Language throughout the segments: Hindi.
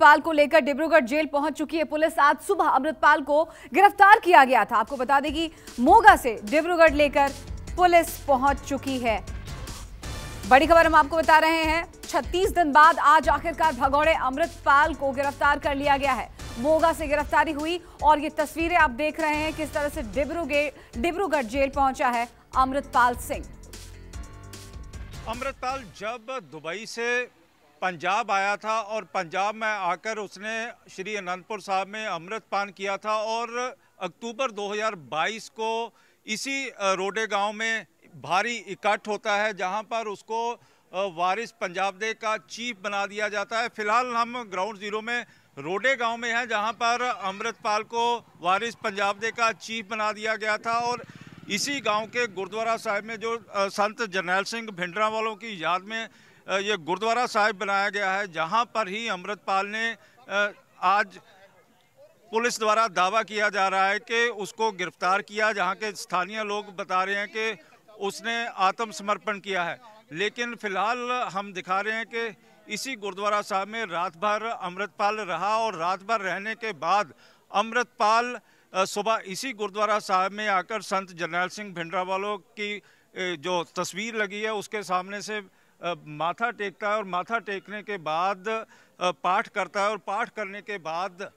अमृतपाल को लेकर डिब्रूगढ़ जेल पहुंच चुकी है पुलिस आज सुबह अमृतपाल को गिरफ्तार किया गया था आपको बता दें कि मोगा से डिब्रूगढ़ लेकर पुलिस पहुंच चुकी है बड़ी खबर हम आपको बता रहे हैं 36 दिन बाद आज आखिरकार भगौड़े अमृतपाल को गिरफ्तार कर लिया गया है मोगा से गिरफ्तारी हुई और ये तस्वीरें आप देख रहे हैं किस तरह से डिब्रूगढ़ डिब्रूगढ़ जेल पहुंचा है अमृतपाल सिंह अमृतपाल जब दुबई से पंजाब आया था और पंजाब में आकर उसने श्री अनंतपुर साहब में अमृत पान किया था और अक्टूबर 2022 को इसी रोडे गांव में भारी इकट्ठ होता है जहां पर उसको वारिस पंजाब दे का चीफ बना दिया जाता है फिलहाल हम ग्राउंड ज़ीरो में रोडे गांव में हैं जहां पर अमृतपाल को वारिस पंजाब दे का चीफ बना दिया गया था और इसी गांव के गुरुद्वारा साहब में जो संत जरनैल सिंह भिंडरा वालों की याद में ये गुरुद्वारा साहिब बनाया गया है जहाँ पर ही अमृतपाल ने आज पुलिस द्वारा दावा किया जा रहा है कि उसको गिरफ्तार किया जहाँ के स्थानीय लोग बता रहे हैं कि उसने आत्मसमर्पण किया है लेकिन फिलहाल हम दिखा रहे हैं कि इसी गुरुद्वारा साहब में रात भर अमृतपाल रहा और रात भर रहने के बाद अमृतपाल सुबह इसी गुरुद्वारा साहब में आकर संत जरनैल सिंह भिंडरावालों की जो तस्वीर लगी है उसके सामने से माथा टेकता है और माथा टेकने के बाद पाठ करता है और पाठ करने के बाद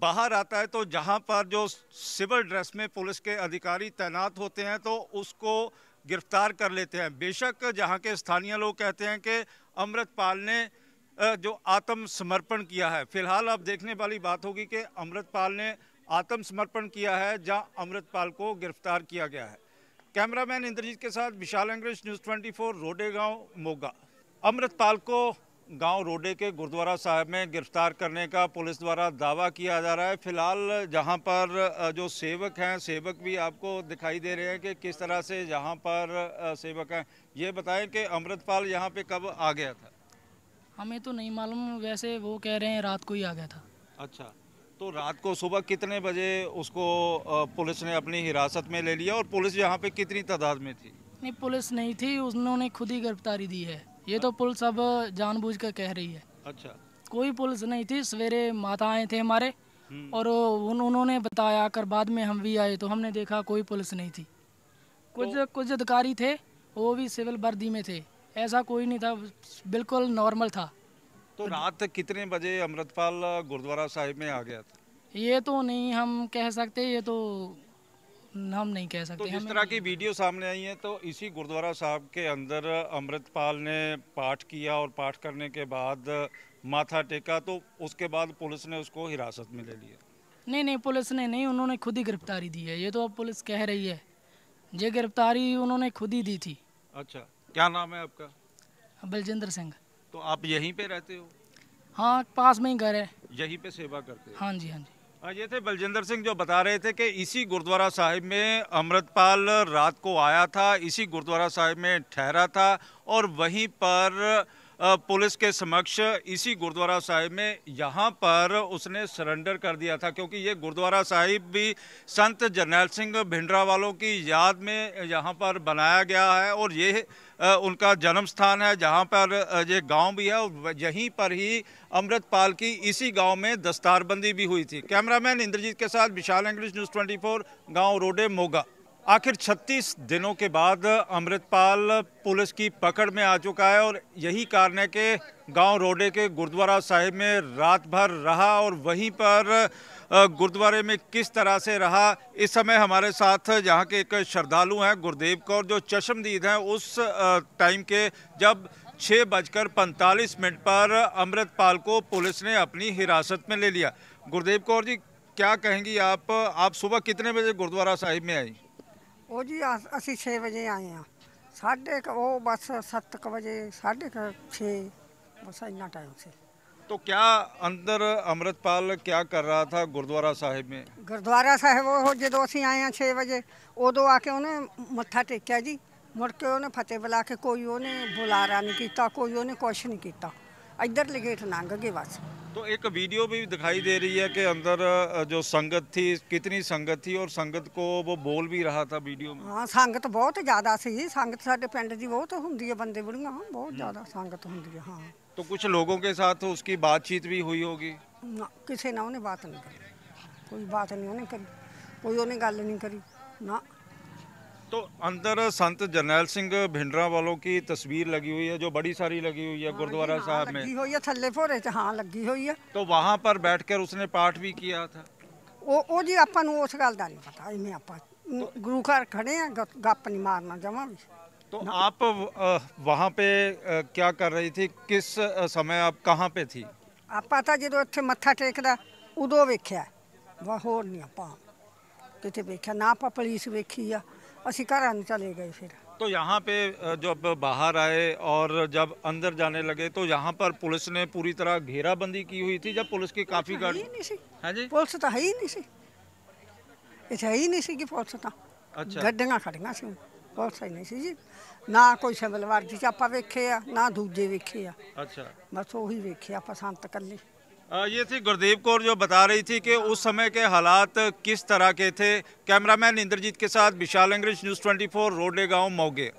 बाहर आता है तो जहां पर जो सिविल ड्रेस में पुलिस के अधिकारी तैनात होते हैं तो उसको गिरफ्तार कर लेते हैं बेशक जहां के स्थानीय लोग कहते हैं कि अमृतपाल ने जो आत्मसमर्पण किया है फिलहाल अब देखने वाली बात होगी कि अमृतपाल ने आत्मसमर्पण किया है जहां अमृतपाल को गिरफ्तार किया गया है कैमरामैन इंद्रजीत के साथ विशाल अंग्रेज न्यूज़ 24 रोडे गाँव मोगा अमृतपाल को गांव रोडे के गुरुद्वारा साहब में गिरफ्तार करने का पुलिस द्वारा दावा किया जा रहा है फिलहाल जहां पर जो सेवक हैं सेवक भी आपको दिखाई दे रहे हैं कि किस तरह से जहां पर सेवक हैं ये बताएं कि अमृतपाल यहां पे कब आ गया था हमें तो नहीं मालूम वैसे वो कह रहे हैं रात को ही आ गया था अच्छा तो रात को सुबह कितने बजे उसको पुलिस ने अपनी हिरासत में ले लिया और पुलिस यहाँ पे कितनी तादाद में थी नहीं पुलिस नहीं थी उन्होंने खुद ही गिरफ्तारी दी है ये तो पुलिस अब जानबूझ कर कह रही है अच्छा कोई पुलिस नहीं थी सवेरे माता आए थे हमारे हम्म। और उन, उन्होंने बताया कर बाद में हम भी आए तो हमने देखा कोई पुलिस नहीं थी कुछ तो, कुछ अधिकारी थे वो भी सिविल वर्दी में थे ऐसा कोई नहीं था बिल्कुल नॉर्मल था तो रात कितने बजे अमृतपाल गुरुद्वारा साहिब में आ गया था ये तो नहीं हम कह सकते ये तो हम नहीं कह सकते तो जिस तरह की वीडियो सामने आई है तो इसी गुरुद्वारा साहब के अंदर अमृतपाल ने पाठ किया और पाठ करने के बाद माथा टेका तो उसके बाद पुलिस ने उसको हिरासत में ले लिया नहीं नहीं पुलिस ने नहीं उन्होंने खुद ही गिरफ्तारी दी है ये तो अब पुलिस कह रही है ये गिरफ्तारी उन्होंने खुद ही दी थी अच्छा क्या नाम है आपका बलजिंदर सिंह तो आप यहीं पे रहते हो हाँ पास में ही घर है यहीं पे सेवा करते हो हाँ जी हाँ जी हाँ, ये थे बलजिंदर सिंह जो बता रहे थे कि इसी गुरुद्वारा साहिब में अमृतपाल रात को आया था इसी गुरुद्वारा साहिब में ठहरा था और वहीं पर पुलिस के समक्ष इसी गुरुद्वारा साहिब में यहाँ पर उसने सरेंडर कर दिया था क्योंकि ये गुरुद्वारा साहिब भी संत जरनैल सिंह भिंडरा वालों की याद में यहाँ पर बनाया गया है और ये उनका जन्म स्थान है जहाँ पर ये गांव भी है और यहीं पर ही अमृतपाल की इसी गांव में दस्तारबंदी भी हुई थी कैमरामैन इंद्रजीत के साथ Vishal English news twenty four Rode Moga आखिर 36 दिनों के बाद अमृतपाल पुलिस की पकड़ में आ चुका है और यही कारण है कि गांव रोडे के गुरुद्वारा साहिब में रात भर रहा और वहीं पर गुरुद्वारे में किस तरह से रहा इस समय हमारे साथ यहाँ के एक श्रद्धालु हैं गुरुदेव कौर जो चश्मदीद हैं उस टाइम के जब छः बजकर पैंतालीस मिनट पर अमृतपाल को पुलिस ने अपनी हिरासत में ले लिया गुरुदेव कौर जी क्या कहेंगी आप आप सुबह कितने बजे गुरुद्वारा साहिब में आई ਉਹ ਜੀ ਅਸ- ਅਸੀਂ 6 ਵਜੇ ਆਏ ਆ ਸਾਢੇ ਕੁ- ਉਹ ਬਸ 7:00 ਵਜੇ ਸਾਢੇ 6 ਬਸ ਇੰਨਾ ਟਾਈਮ ਸੀ तो क्या अंदर अमृतपाल क्या कर रहा था गुरुद्वारा साहिब में ਗੁਰਦੁਆਰਾ ਸਾਹਿਬ ਉਹ ਜਦੋਂ ਅਸੀਂ ਆਏ ਆ 6 ਵਜੇ ਉਦੋਂ ਆ ਕੇ ਉਹਨੇ ਮੱਥਾ ਟੇਕਿਆ ਜੀ ਮੁੜ ਕੇ ਉਹਨੇ ਫਤਿਹ ਬੁਲਾ ਕੇ ਕੋਈ ਉਹਨੇ ਬੁਲਾਰਾ ਨਹੀਂ ਕੀਤਾ ਕੋਈ ਉਹਨੇ ਕੁਛ ਨਹੀਂ ਕੀਤਾ इधर ले गेट तो नांग के बस तो एक वीडियो भी दिखाई दे रही है कि अंदर जो संगत थी कितनी संगत थी और संगत को वो बोल भी रहा था वीडियो में हाँ संगत बहुत ज़्यादा सी संगत साढ़े पिंड की बहुत होंगी है बंदे बुढ़िया हाँ बहुत हम्म। ज़्यादा संगत होंगी है हाँ तो कुछ लोगों के साथ उसकी बातचीत भी हुई होगी ना किसी ने उन्हें बात नहीं करी कोई बात नहीं उन्हें करी कोई उन्हें गल नहीं करी ना तो अंदर संत जरनैल सिंह भिंडरा वालों की तस्वीर लगी हुई है जो बड़ी सारी लगी हुई है हाँ, गुरुद्वारा हाँ, साहब में लगी हुई है थल्ले भोरे च हाँ लगी हुई है तो वहाँ पर बैठकर उसने पाठ भी किया था ओ, ओ जी अपन उस गल का नहीं पता इन्हें आप गुरु घर खड़े हैं गप नहीं मारना जमा भी तो आप वहाँ पे क्या कर रही थी किस समय आप कहाँ पे थी ਆਪਾਂ ਤਾਂ ਜਦੋਂ ਇੱਥੇ ਮੱਥਾ ਟੇਕਦਾ ਉਦੋਂ ਵੇਖਿਆ ਵਾ ਹੋਰ ਨਹੀਂ ਆਪਾਂ ਕਿਤੇ ਵੇਖਿਆ ਨਾ ਆਪਾਂ ਪੁਲਿਸ ਵੇਖੀ ਆ ਅਸੀਂ ਘਰਾਂ चले गए फिर तो यहाँ पे जब बाहर आए और जब अंदर जाने लगे तो यहाँ पर पुलिस ने पूरी तरह घेराबंदी की हुई थी जब पुलिस की तो काफी गाड़ी ही नहीं हाँ जी पुलिस तो है ही नहीं सी इतना तो ही नहीं सी कि पुलिस तो अच्छा खड़ेगा ਖੜੀਆਂ पुलिस ही नहीं सी जी ना कोई ਕੋਈ ਸਿਵਲ ਵਰਦੀ ਚ ਆਪਾਂ ਵੇਖੇ ਆ ਨਾ बस ਵੇਖੇ वेखे ਅੱਛਾ ਬਸ ਉਹੀ ਵੇਖਿਆ ये थी गुरदीप कौर जो बता रही थी कि उस समय के हालात किस तरह के थे कैमरामैन इंद्रजीत के साथ विशाल अंग्रेज न्यूज़ 24 रोडे गाँव मौगे